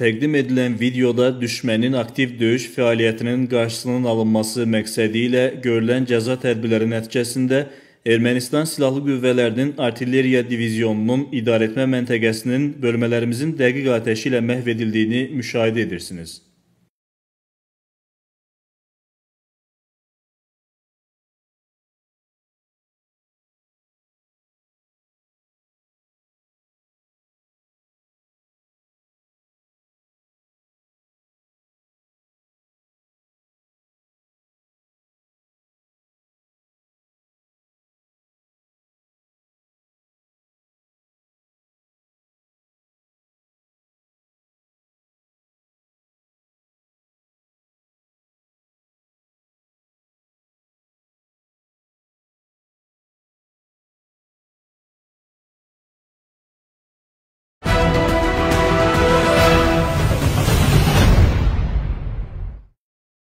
Təqdim edilən videoda düşmənin aktiv döyüş fəaliyyətinin qarşısının alınması məqsədi ilə görülən cəza tədbirləri nəticəsində Ermənistan Silahlı Qüvvələrinin Artilleriya Divizionunun idarəetmə məntəqəsinin bölmələrimizin dəqiq atəşi ilə məhv edildiyini müşahidə edirsiniz.